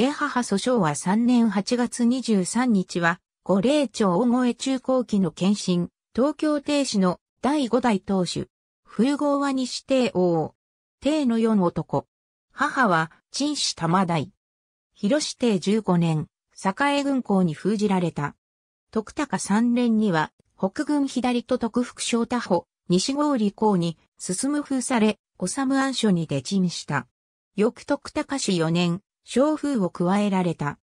帝母訴訟は3年8月23日は、五霊町大越中高期の検診、東京帝市の第五代当主。風号は西帝王。帝の四男。母は、陳氏玉代。広市帝15年、栄軍港に封じられた。徳高3年には、北軍左と徳福省他保、西郷里港に、進む封され、治安所に出陳した。翌徳高市4年、小風を加えられた。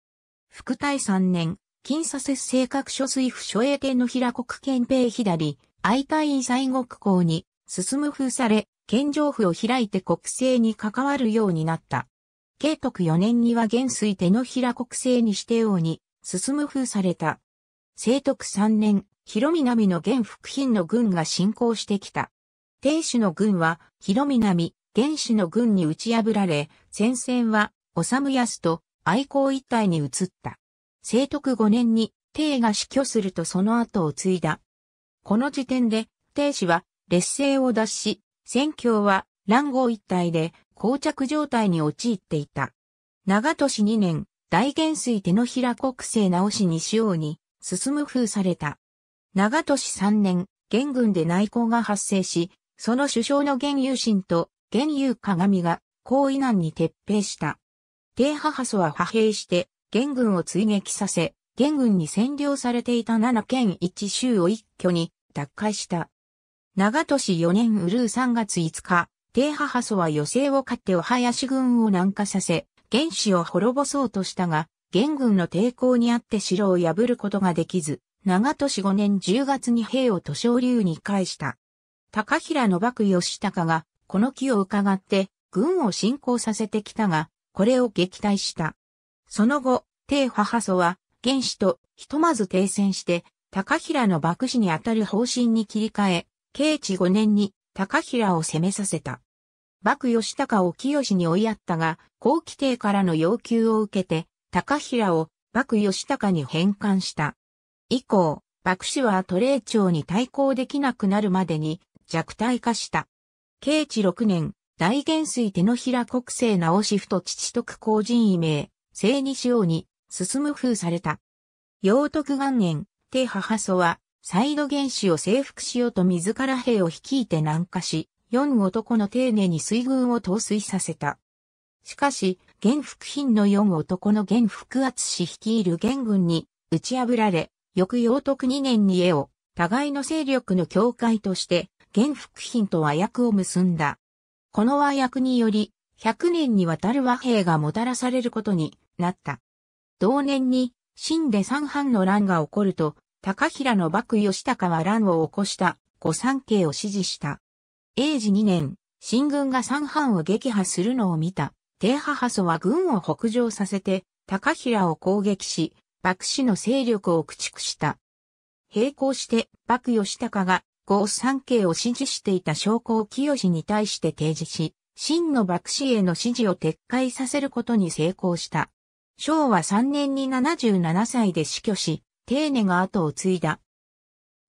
副大3年、金佐節性格書水府所営天の平国憲兵左、愛隊員西国公に、進む風され、県上府を開いて国政に関わるようになった。慶徳4年には元水手の平国政にてよ王に、進む風された。聖徳3年、広南の元福品の軍が侵攻してきた。天主の軍は、広南、元首の軍に打ち破られ、戦線は治康と愛好一体に移った。聖徳5年に、帝が死去するとその後を継いだ。この時点で、帝氏は劣勢を脱し、戦況は乱号一体で膠着状態に陥っていた。長年2年、大元帥手のひら国政直し西王に進む風された。長年3年、元軍で内向が発生し、その首相の元友神と元友鏡が、江位難に撤兵した。帝母祖は派兵して、元軍を追撃させ、元軍に占領されていた七県一州を一挙に奪回した。長年四年うるう3月5日、帝母祖は余勢を勝ってお囃子軍を南下させ、原始を滅ぼそうとしたが、元軍の抵抗にあって城を破ることができず、長年五年10月に兵を都省流に返した。高平の幕義高が、この木を伺って、軍を侵攻させてきたが、これを撃退した。その後、帝母祖は、元氏とひとまず停戦して、高平の幕氏にあたる方針に切り替え、慶治5年に高平を攻めさせた。幕義高を清に追いやったが、後期帝からの要求を受けて、高平を幕義高に返還した。以降、幕氏は都令庁に対抗できなくなるまでに弱体化した。慶治6年、大元帥手のひら国政直し太父徳公人異名、二西王に、進む風された。陽徳元年、手母祖は、再度元氏を征服しようと自ら兵を率いて南下し、四男の丁寧に水軍を統帥させた。しかし、元福品の四男の元福厚氏率いる元軍に打ち破られ、翌陽徳二年に絵を、互いの勢力の境界として、元福品と和訳を結んだ。この和訳により、100年にわたる和平がもたらされることになった。同年に、新で三藩の乱が起こると、高平の幕義高は乱を起こした御三家を支持した。英治2年、新軍が三藩を撃破するのを見た、低派派祖は軍を北上させて、高平を攻撃し、幕氏の勢力を駆逐した。並行して、幕義高が五三家を支持していた将校清に対して提示し、真の幕氏への支持を撤回させることに成功した。昭和3年に77歳で死去し、丁寧が後を継いだ。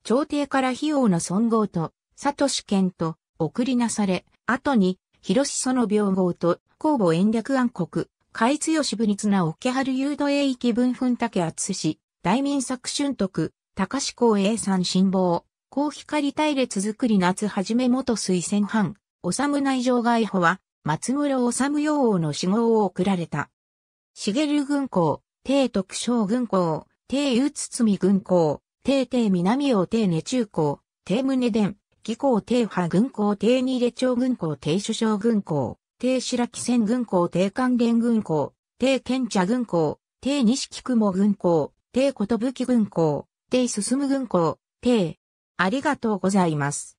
朝廷から費用の尊号と、佐藤主権と、送りなされ、後に、広志その病号と、公母延略暗黒、海津吉部立な桶春誘導栄域分分竹厚氏、大民作春徳、高志公栄三辛抱、高光隊列作り夏はじめ元推薦班、お侍城外補は、松室治養王の死号を送られた。茂軍港、帝徳昌軍港、帝宇津堤軍港、帝帝南王帝根中港、帝宗殿、義港帝派軍港帝二列町軍港帝首相軍港、帝白木線軍港帝関連軍港、帝賢茶軍港、帝西菊雲軍港、帝寿軍港、帝進軍港、帝ありがとうございます。